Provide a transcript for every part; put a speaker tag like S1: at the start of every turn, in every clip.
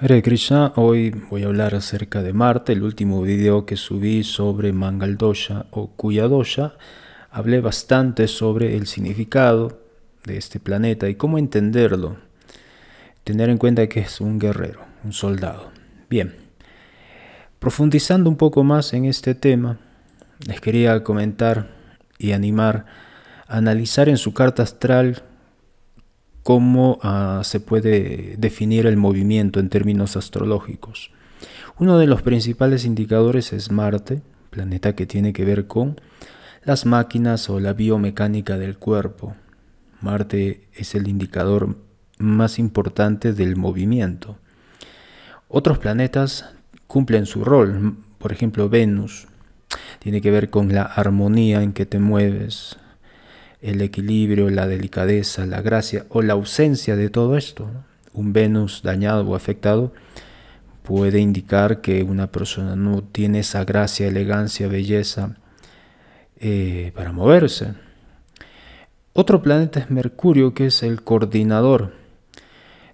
S1: Hare hoy voy a hablar acerca de Marte. El último video que subí sobre Mangaldosha o Kuyadosha, hablé bastante sobre el significado de este planeta y cómo entenderlo. Tener en cuenta que es un guerrero, un soldado. Bien, profundizando un poco más en este tema, les quería comentar y animar a analizar en su carta astral cómo ah, se puede definir el movimiento en términos astrológicos. Uno de los principales indicadores es Marte, planeta que tiene que ver con las máquinas o la biomecánica del cuerpo. Marte es el indicador más importante del movimiento. Otros planetas cumplen su rol, por ejemplo Venus, tiene que ver con la armonía en que te mueves, el equilibrio, la delicadeza, la gracia o la ausencia de todo esto. Un Venus dañado o afectado puede indicar que una persona no tiene esa gracia, elegancia, belleza eh, para moverse. Otro planeta es Mercurio, que es el coordinador,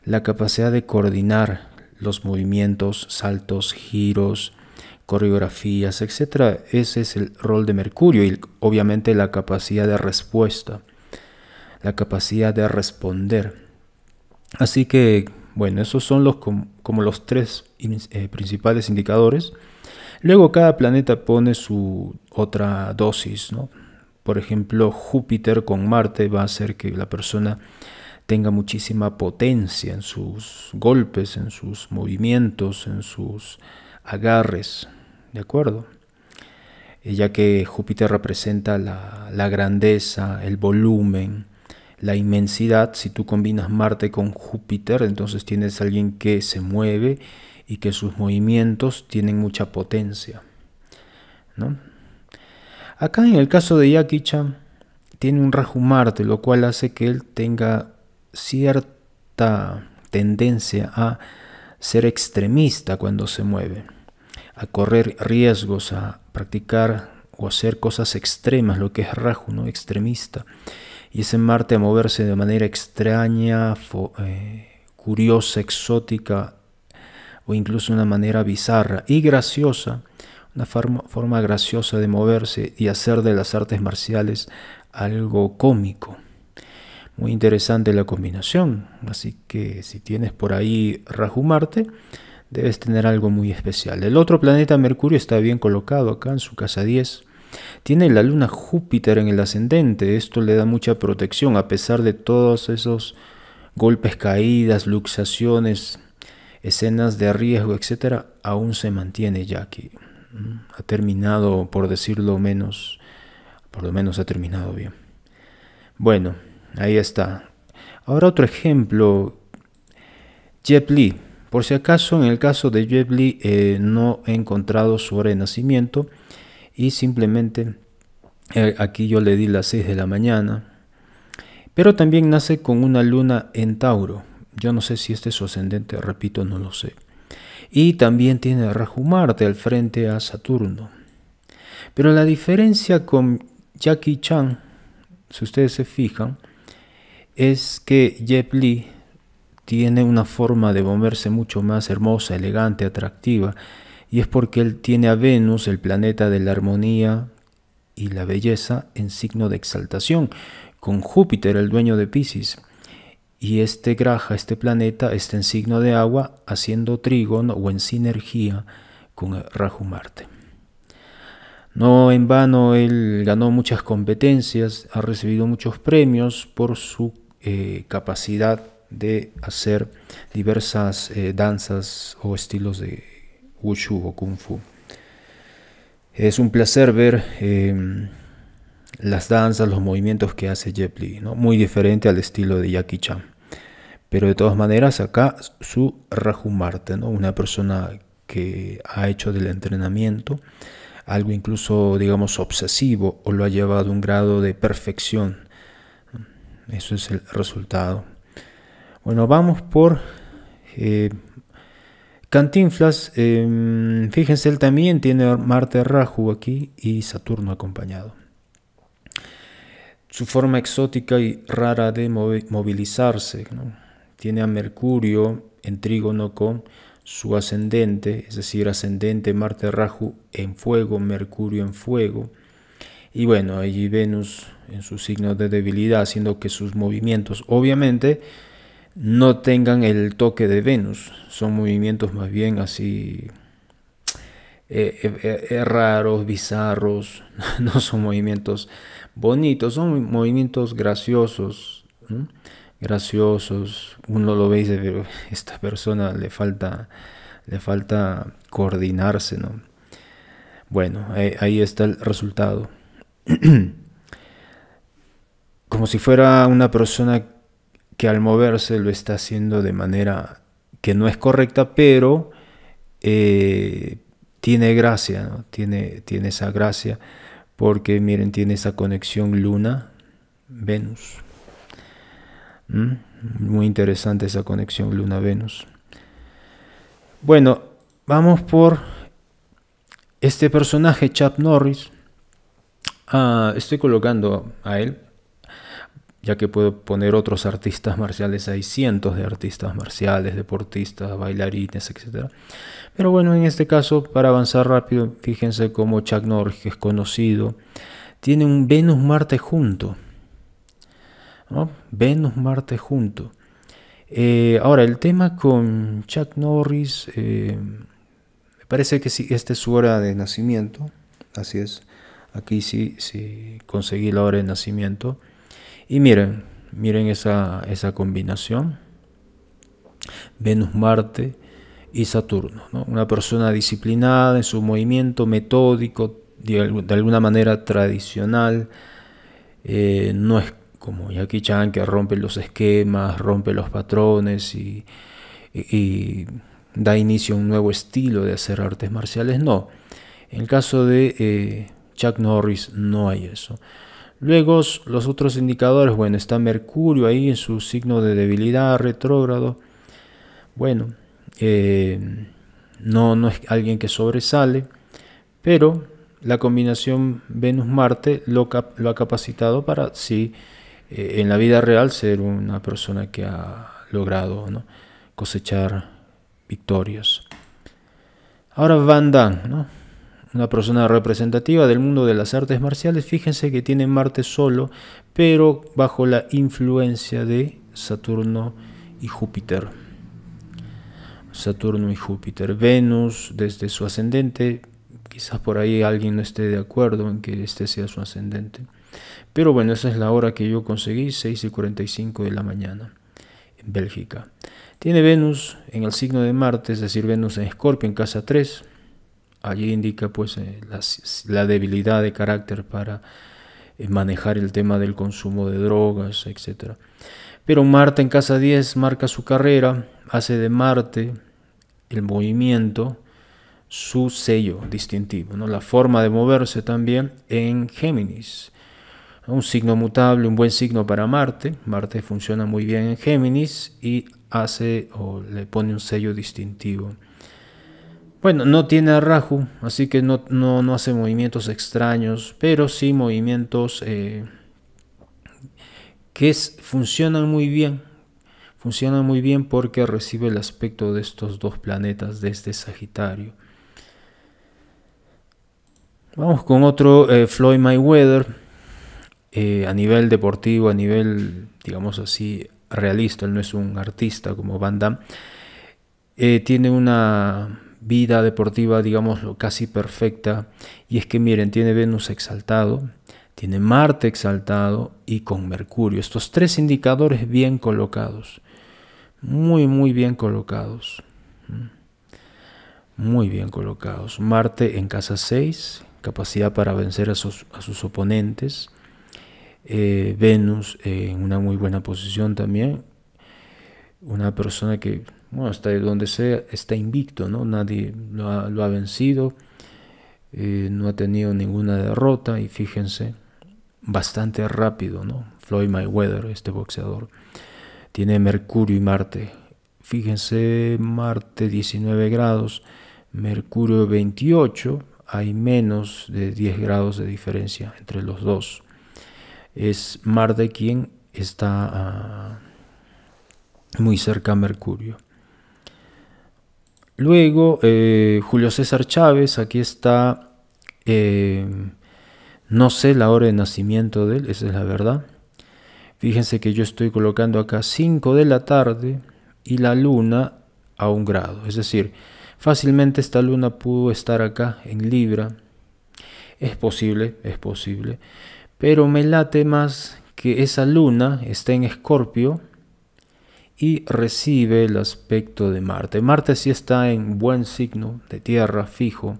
S1: la capacidad de coordinar los movimientos, saltos, giros, coreografías, etcétera. Ese es el rol de Mercurio y obviamente la capacidad de respuesta, la capacidad de responder. Así que, bueno, esos son los, como los tres eh, principales indicadores. Luego cada planeta pone su otra dosis, ¿no? Por ejemplo, Júpiter con Marte va a hacer que la persona tenga muchísima potencia en sus golpes, en sus movimientos, en sus agarres, ¿de acuerdo? ya que Júpiter representa la, grandeza, el volumen, la inmensidad. Si tú combinas Marte con Júpiter, entonces tienes a alguien que se mueve y que sus movimientos tienen mucha potencia. ¿no? Acá en el caso de Yakicha, tiene un rasgo Marte, lo cual hace que él tenga cierta tendencia a ser extremista cuando se mueve a correr riesgos, a practicar o hacer cosas extremas, lo que es Raju, extremista. Y ese Marte a moverse de manera extraña, eh, curiosa, exótica o incluso una manera bizarra y graciosa, una forma, forma graciosa de moverse y hacer de las artes marciales algo cómico. Muy interesante la combinación, así que si tienes por ahí Raju Marte, debes tener algo muy especial. El otro planeta Mercurio está bien colocado acá en su casa 10. Tiene la luna Júpiter en el ascendente, esto le da mucha protección a pesar de todos esos golpes, caídas, luxaciones, escenas de riesgo, etcétera, aún se mantiene ya que mm, Ha terminado, por decirlo menos, por lo menos ha terminado bien. Bueno, ahí está. Ahora otro ejemplo. Jet Lee. Por si acaso, en el caso de Jeff eh, no he encontrado su renacimiento. y simplemente eh, aquí yo le di las 6 de la mañana. Pero también nace con una luna en Tauro. Yo no sé si este es su ascendente, repito, no lo sé. Y también tiene Rajumarte al frente a Saturno. Pero la diferencia con Jackie Chan, si ustedes se fijan, es que Jeff tiene una forma de moverse mucho más hermosa, elegante, atractiva, y es porque él tiene a Venus, el planeta de la armonía y la belleza, en signo de exaltación, con Júpiter, el dueño de Pisces. Y este graja, este planeta, está en signo de agua, haciendo trígono o en sinergia con Raju Marte. No en vano, él ganó muchas competencias, ha recibido muchos premios por su eh, capacidad de hacer diversas eh, danzas o estilos de wushu o kung fu. Es un placer ver em, las danzas, los movimientos que hace Jepli ¿no? muy diferente al estilo de Jackie Chan. Pero de todas maneras, acá su Rajumarte, ¿no? una persona que ha hecho del entrenamiento algo incluso, digamos, obsesivo o lo ha llevado a un grado de perfección. Eso es el resultado. Bueno, vamos por eh, Cantinflas. Eh, fíjense, él también tiene Marte Raju aquí y Saturno acompañado. Su forma exótica y rara de movilizarse. Tiene a Mercurio en trígono con su ascendente, es decir, ascendente Marte Raju en fuego, Mercurio en fuego. Y bueno, allí Venus en su signo de debilidad, haciendo que sus movimientos, obviamente, no tengan el toque de Venus. Son movimientos más bien así eh, eh, eh, raros, bizarros, no son movimientos bonitos, son movimientos graciosos. Graciosos, uno lo ve y esta persona le falta, le falta coordinarse, ¿no? Bueno, ahí está el resultado. Como si fuera una persona que al moverse lo está haciendo de manera que no es correcta, pero eh, tiene gracia, tiene, tiene esa gracia, porque miren, tiene esa conexión luna-Venus. ¿Mm? Muy interesante esa conexión luna-Venus. Bueno, vamos por este personaje, Chap Norris. Ah, estoy colocando a él ya que puedo poner otros artistas marciales, hay cientos de artistas marciales, deportistas, bailarines, etc. Pero bueno, en este caso, para avanzar rápido, fíjense cómo Chuck Norris, que es conocido, tiene un Venus-Marte junto. venus Venus-Marte junto. Eh, ahora, el tema con Chuck Norris, eh, me parece que sí, esta es su hora de nacimiento, así es. Aquí sí, sí conseguí la hora de nacimiento. Y miren, miren esa, combinación. Venus, Marte y Saturno. Una persona disciplinada en su movimiento, metódico, de, alguna manera tradicional. Eh, no es como Jackie Chan que rompe los esquemas, rompe los patrones y, da inicio a un nuevo estilo de hacer artes marciales. No. En el caso de eh, Chuck Norris no hay eso. Luego los otros indicadores, bueno, está Mercurio ahí en su signo de debilidad retrógrado. Bueno, eh, no, no es alguien que sobresale, pero la combinación Venus-Marte lo, ha capacitado para, sí, eh, en la vida real ser una persona que ha logrado cosechar victorias. Ahora Van Damme, ¿no? una persona representativa del mundo de las artes marciales, fíjense que tiene Marte solo, pero bajo la influencia de Saturno y Júpiter. Saturno y Júpiter. Venus desde su ascendente, quizás por ahí alguien no esté de acuerdo en que este sea su ascendente. Pero bueno, esa es la hora que yo conseguí, 6 y 45 de la mañana, en Bélgica. Tiene Venus en el signo de Marte, es decir, Venus en Escorpio, en casa 3 allí indica pues eh, la, debilidad de carácter para eh, manejar el tema del consumo de drogas, etc. Pero Marte en casa 10 marca su carrera, hace de Marte el movimiento su sello distintivo, ¿no? la forma de moverse también en Géminis. Un signo mutable, un buen signo para Marte. Marte funciona muy bien en Géminis y hace o le pone un sello distintivo. Bueno, no tiene a Raju, así que no, hace movimientos extraños, pero sí movimientos eh, que funcionan muy bien. Funcionan muy bien porque recibe el aspecto de estos dos planetas desde Sagitario. Vamos con otro eh, Floyd Mayweather. Eh, a nivel deportivo, a nivel, digamos así, realista, él no es un artista como Van Damme, tiene una vida deportiva, digamos, casi perfecta. Y es que miren, tiene Venus exaltado, tiene Marte exaltado y con Mercurio. Estos tres indicadores bien colocados. Muy, muy bien colocados. Mm. Muy bien colocados. Marte en casa 6, capacidad para vencer a sus, oponentes. Eh, Venus en una muy buena posición también. Una persona que bueno, hasta donde sea, está invicto, ¿no? Nadie lo ha, vencido, eh, no ha tenido ninguna derrota y fíjense, bastante rápido, ¿no? Floyd Mayweather, este boxeador, tiene Mercurio y Marte. Fíjense, Marte 19 grados, Mercurio 28, hay menos de 10 grados de diferencia entre los dos. Es Marte quien está ah, muy cerca a Mercurio. Luego, eh, Julio César Chávez, aquí está, eh, no sé la hora de nacimiento de él, esa es la verdad. Fíjense que yo estoy colocando acá 5 de la tarde y la luna a un grado. Es decir, fácilmente esta luna pudo estar acá en Libra. Es posible, es posible. Pero me late más que esa luna esté en Escorpio y recibe el aspecto de Marte. Marte sí está en buen signo de Tierra, fijo,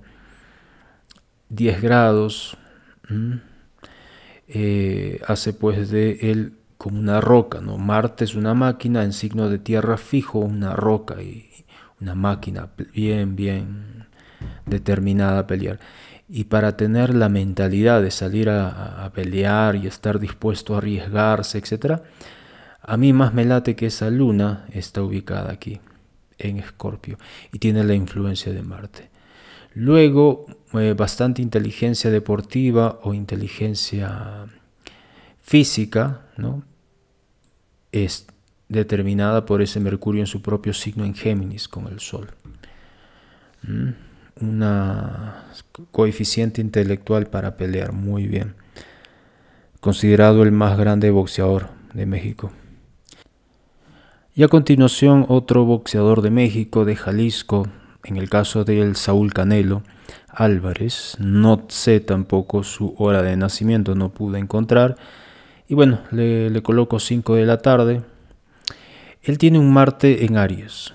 S1: 10 grados, eh, hace pues de él como una roca, ¿no? Marte es una máquina en signo de Tierra fijo, una roca y una máquina bien, bien determinada a pelear. Y para tener la mentalidad de salir a, a pelear y estar dispuesto a arriesgarse, etcétera, a mí más me late que esa luna está ubicada aquí, en Escorpio, y tiene la influencia de Marte. Luego, eh, bastante inteligencia deportiva o inteligencia física, ¿no? Es determinada por ese Mercurio en su propio signo en Géminis con el Sol. Mm, una coeficiente intelectual para pelear, muy bien. Considerado el más grande boxeador de México. Y a continuación otro boxeador de México, de Jalisco, en el caso del Saúl Canelo Álvarez. No sé tampoco su hora de nacimiento, no pude encontrar. Y bueno, le, coloco 5 de la tarde. Él tiene un Marte en Aries,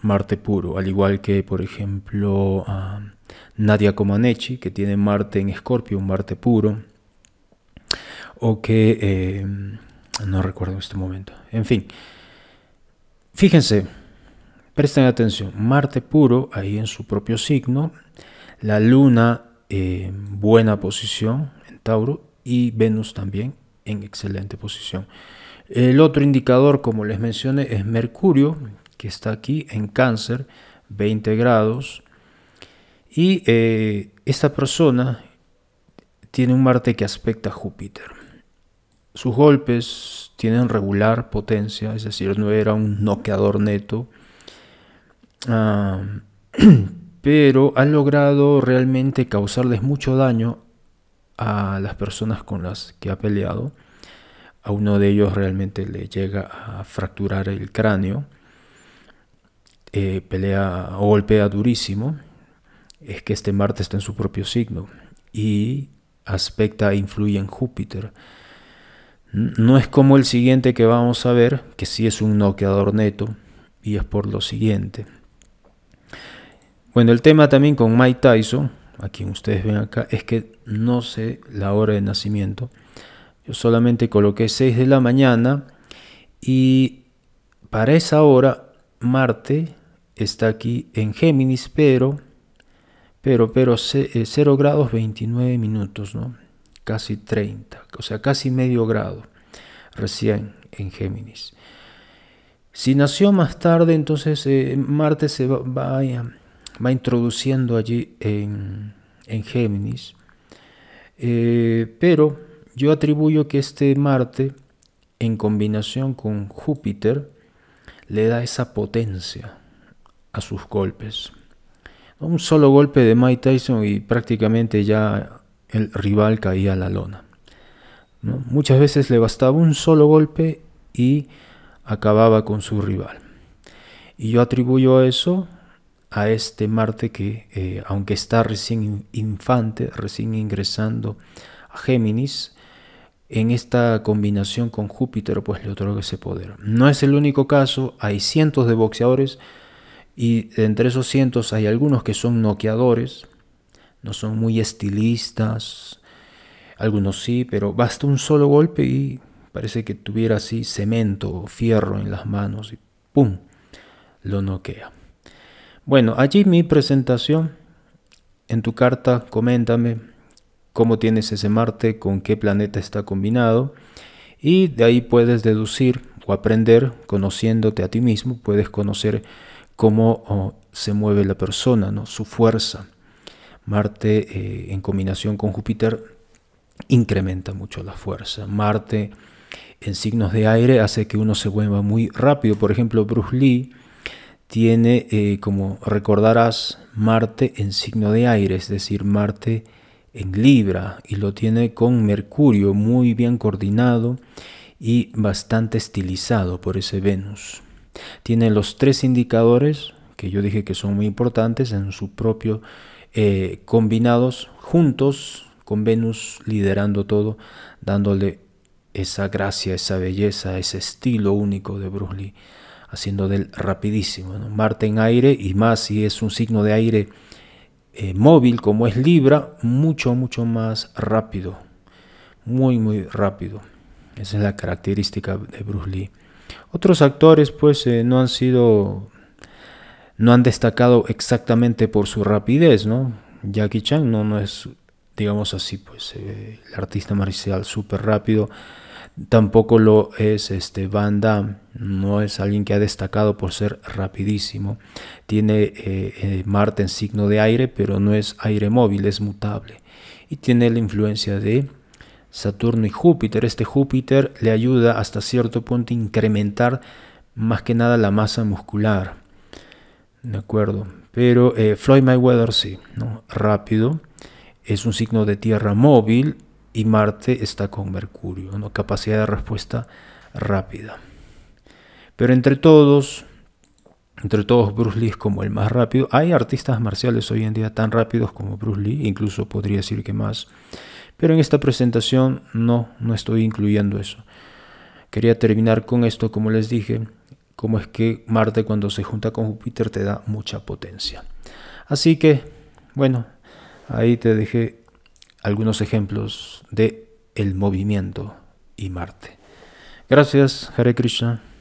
S1: Marte puro, al igual que por ejemplo ah, Nadia Comaneci, que tiene Marte en Escorpio, un Marte puro. O que... Eh, no recuerdo en este momento. En fin. Fíjense, presten atención, Marte puro ahí en su propio signo, la Luna en eh, buena posición en Tauro y Venus también en excelente posición. El otro indicador, como les mencioné, es Mercurio, que está aquí en cáncer, 20 grados. Y eh, esta persona tiene un Marte que aspecta a Júpiter. Sus golpes tienen regular potencia, es decir, no era un noqueador neto. Ah, pero ha logrado realmente causarles mucho daño a las personas con las que ha peleado. A uno de ellos realmente le llega a fracturar el cráneo. Eh, pelea o golpea durísimo. Es que este Marte está en su propio signo. Y aspecta e influye en Júpiter. No es como el siguiente que vamos a ver, que sí es un noqueador neto, y es por lo siguiente. Bueno, el tema también con Mike Tyson, a quien ustedes ven acá, es que no sé la hora de nacimiento. Yo solamente coloqué 6 de la mañana y para esa hora Marte está aquí en Géminis, pero, pero, pero 0 eh, grados 29 minutos, ¿no? casi 30, o sea, casi medio grado recién en Géminis. Si nació más tarde, entonces eh, Marte se va, va, introduciendo allí en, Géminis. Eh, pero yo atribuyo que este Marte, en combinación con Júpiter, le da esa potencia a sus golpes. Un solo golpe de Mike Tyson y prácticamente ya el rival caía a la lona. Muchas veces le bastaba un solo golpe y acababa con su rival. Y yo atribuyo eso a este Marte que, eh, aunque está recién infante, recién ingresando a Géminis, en esta combinación con Júpiter, pues le otorga ese poder. No es el único caso, hay cientos de boxeadores y entre esos cientos hay algunos que son noqueadores, no son muy estilistas, algunos sí, pero basta un solo golpe y parece que tuviera así cemento o fierro en las manos y ¡pum! lo noquea. Bueno, allí mi presentación. En tu carta coméntame cómo tienes ese Marte, con qué planeta está combinado y de ahí puedes deducir o aprender, conociéndote a ti mismo, puedes conocer cómo oh, se mueve la persona, ¿no? su fuerza Marte eh, en combinación con Júpiter incrementa mucho la fuerza. Marte en signos de aire hace que uno se vuelva muy rápido. Por ejemplo, Bruce Lee tiene, eh, como recordarás, Marte en signo de aire, es decir, Marte en Libra, y lo tiene con Mercurio muy bien coordinado y bastante estilizado por ese Venus. Tiene los tres indicadores que yo dije que son muy importantes en su propio eh, combinados juntos con Venus liderando todo, dándole esa gracia, esa belleza, ese estilo único de Bruce Lee, haciendo del rapidísimo. Marte en aire y más si es un signo de aire eh, móvil como es Libra, mucho, mucho más rápido, muy, muy rápido. Esa es la característica de Bruce Lee. Otros actores pues eh, no han sido no han destacado exactamente por su rapidez, ¿no? Jackie Chan no, no es, digamos así, pues eh, el artista marcial súper rápido. Tampoco lo es este Van Damme, no es alguien que ha destacado por ser rapidísimo. Tiene eh, eh, Marte en signo de aire, pero no es aire móvil, es mutable. Y tiene la influencia de Saturno y Júpiter. Este Júpiter le ayuda hasta cierto punto a incrementar más que nada la masa muscular ¿de acuerdo? Pero eh, Floyd Mayweather sí, ¿no? Rápido, es un signo de tierra móvil y Marte está con Mercurio, ¿no? Capacidad de respuesta rápida. Pero entre todos, entre todos Bruce Lee es como el más rápido. Hay artistas marciales hoy en día tan rápidos como Bruce Lee, incluso podría decir que más. Pero en esta presentación no, no estoy incluyendo eso. Quería terminar con esto, como les dije, cómo es que Marte cuando se junta con Júpiter te da mucha potencia. Así que, bueno, ahí te dejé algunos ejemplos de el movimiento y Marte. Gracias, Hare Krishna.